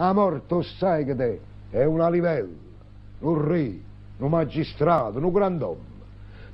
Amor, tu sai che te è una livella, un re, un magistrato, un grand'uomo.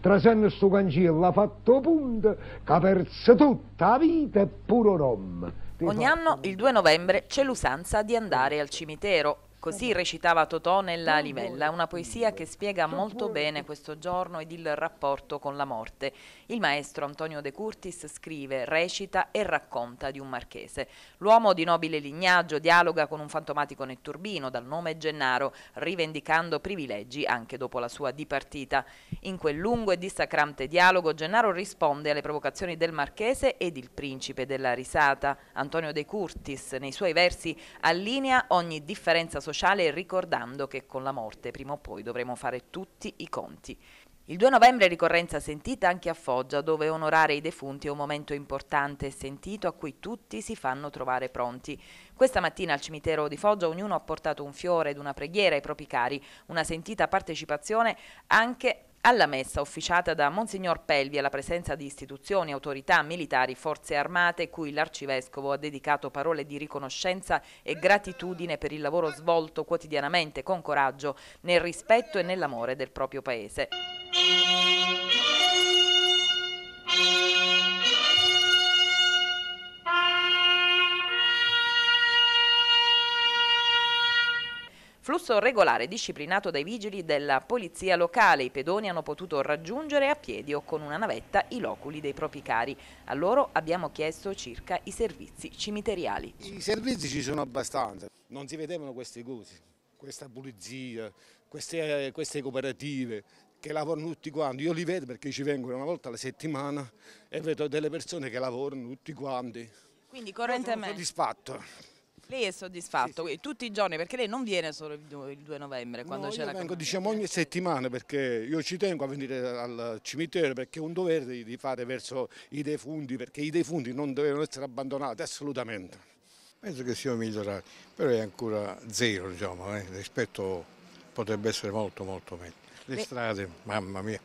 Trasendo sto cancello ha fatto punto che ha perso tutta la vita e puro rom. Ogni anno, il 2 novembre, c'è l'usanza di andare al cimitero Così esatto. recitava Totò nella Livella, una poesia che spiega molto bene questo giorno ed il rapporto con la morte. Il maestro Antonio De Curtis scrive, recita e racconta di un marchese. L'uomo di nobile lignaggio dialoga con un fantomatico netturbino dal nome Gennaro, rivendicando privilegi anche dopo la sua dipartita. In quel lungo e dissacrante dialogo Gennaro risponde alle provocazioni del marchese ed il principe della risata. Antonio De Curtis nei suoi versi allinea ogni differenza sociale sociale ricordando che con la morte prima o poi dovremo fare tutti i conti. Il 2 novembre è ricorrenza sentita anche a Foggia, dove onorare i defunti è un momento importante e sentito a cui tutti si fanno trovare pronti. Questa mattina al cimitero di Foggia ognuno ha portato un fiore ed una preghiera ai propri cari, una sentita partecipazione anche alla messa, officiata da Monsignor Pelvi alla presenza di istituzioni, autorità, militari, forze armate, cui l'arcivescovo ha dedicato parole di riconoscenza e gratitudine per il lavoro svolto quotidianamente con coraggio, nel rispetto e nell'amore del proprio paese. Flusso regolare disciplinato dai vigili della polizia locale. I pedoni hanno potuto raggiungere a piedi o con una navetta i loculi dei propri cari. A loro abbiamo chiesto circa i servizi cimiteriali. I servizi ci sono abbastanza, non si vedevano queste cose, questa pulizia, queste, queste cooperative che lavorano tutti quanti. Io li vedo perché ci vengono una volta alla settimana e vedo delle persone che lavorano tutti quanti. Quindi correntemente. Sono soddisfatto. Lei è soddisfatto sì, sì. tutti i giorni perché lei non viene solo il 2 novembre quando no, c'è la vengo, diciamo ogni settimana perché io ci tengo a venire al cimitero perché è un dovere di fare verso i defunti perché i defunti non devono essere abbandonati assolutamente. Penso che siano migliorati, però è ancora zero diciamo, eh, rispetto potrebbe essere molto molto meglio. Le, le strade, mamma mia.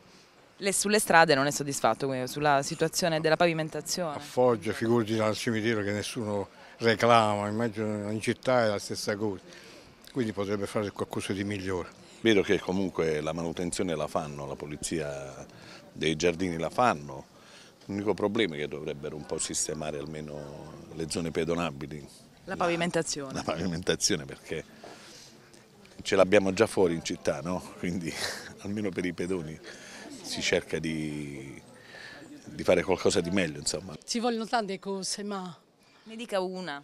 Le, sulle strade non è soddisfatto, sulla situazione della pavimentazione? A Foggia, figurati al cimitero che nessuno reclama, immagino in città è la stessa cosa, quindi potrebbe fare qualcosa di migliore. Vedo che comunque la manutenzione la fanno, la polizia dei giardini la fanno, l'unico problema è che dovrebbero un po' sistemare almeno le zone pedonabili. La pavimentazione. La, la pavimentazione perché ce l'abbiamo già fuori in città, no? quindi almeno per i pedoni si cerca di, di fare qualcosa di meglio. Insomma. Ci vogliono tante cose ma ne dica una.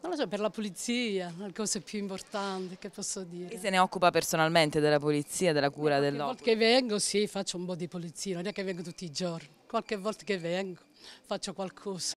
Non lo so, per la pulizia, la cosa più importante che posso dire. Lei se ne occupa personalmente della pulizia, della cura dell'opera? Qualche volta che vengo sì, faccio un po' di pulizia, non è che vengo tutti i giorni, qualche volta che vengo faccio qualcosa.